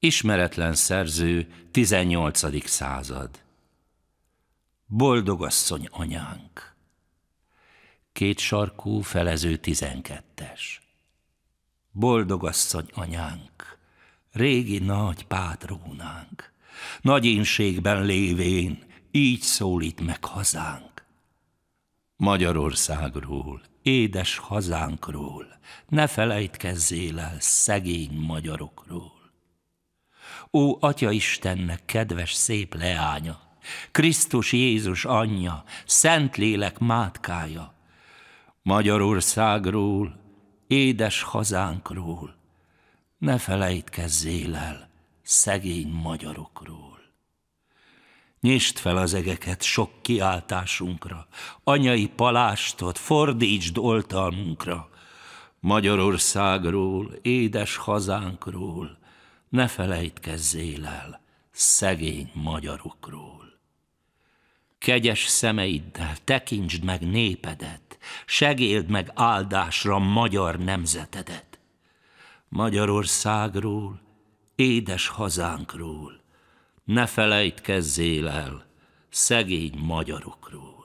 Ismeretlen szerző, 18. század. Boldog asszony anyánk. Két sarkú, felező tizenkettes. Boldog asszony anyánk, régi nagy pátrónánk, nagy ínségben lévén, így szólít meg hazánk. Magyarországról, édes hazánkról, ne felejtkezzél el szegény magyarokról Ó, Atya Istennek kedves szép leánya, Krisztus Jézus anyja, Szentlélek mátkája, Magyarországról, édes hazánkról, ne felejtkezzél el szegény magyarokról. Nyisd fel az egeket sok kiáltásunkra, anyai palástot fordítsd oltalmunkra, Magyarországról, édes hazánkról, ne felejtkezzél el szegény magyarokról. Kegyes szemeiddel tekintsd meg népedet, segéld meg áldásra magyar nemzetedet. Magyarországról, édes hazánkról, ne felejtkezzél el szegény magyarokról.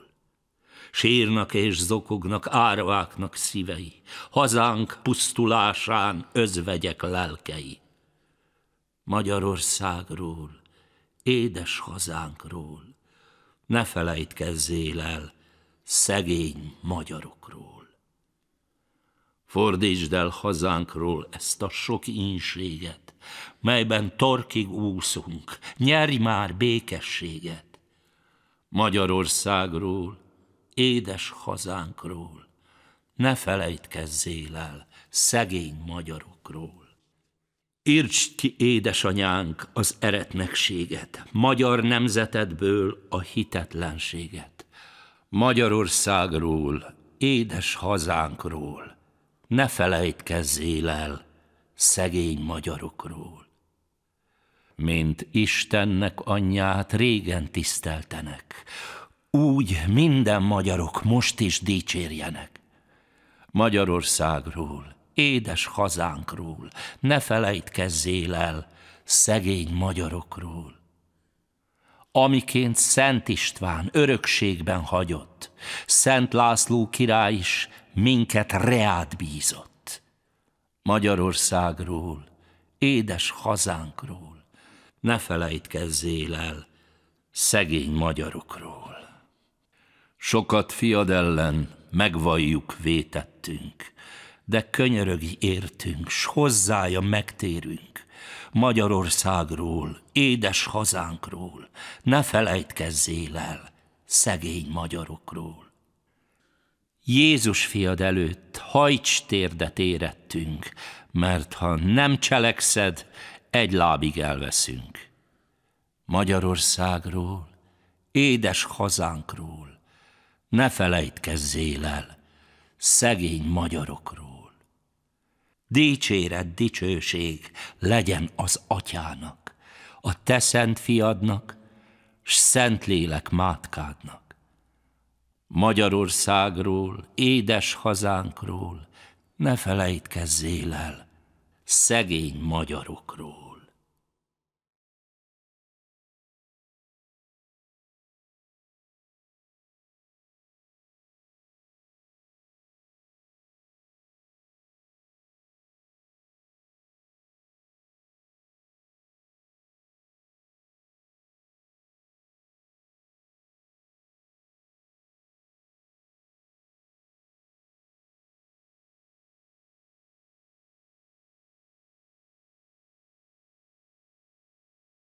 Sírnak és zokognak árváknak szívei, hazánk pusztulásán özvegyek lelkei. Magyarországról, édes hazánkról, ne felejtkezzél el szegény magyarokról. Fordítsd el hazánkról ezt a sok ínséget, melyben torkig úszunk, nyerj már békességet. Magyarországról, édes hazánkról, ne felejtkezzél el szegény magyarokról. Írts ki, édesanyánk, az eretnekséget, magyar nemzetedből a hitetlenséget, Magyarországról, édes hazánkról, ne felejtkezzél el szegény magyarokról. Mint Istennek anyját régen tiszteltenek, úgy minden magyarok most is dicsérjenek. Magyarországról, édes hazánkról, ne felejtkezzél el szegény magyarokról. Amiként Szent István örökségben hagyott, Szent László király is minket reát bízott. Magyarországról, édes hazánkról, ne felejtkezzél el szegény magyarokról. Sokat fiad ellen megvalljuk vétettünk, de könyörögi értünk, s hozzája megtérünk. Magyarországról, édes hazánkról, ne felejtkezzél el, szegény magyarokról. Jézus fiad előtt hajts térdet érettünk, mert ha nem cselekszed, egy lábig elveszünk. Magyarországról, édes hazánkról, ne felejtkezzél el, szegény magyarokról dicséret, dicsőség legyen az atyának, a te szent fiadnak, s szent lélek mátkádnak. Magyarországról, édes hazánkról, ne felejtkezzél el, szegény magyarokról.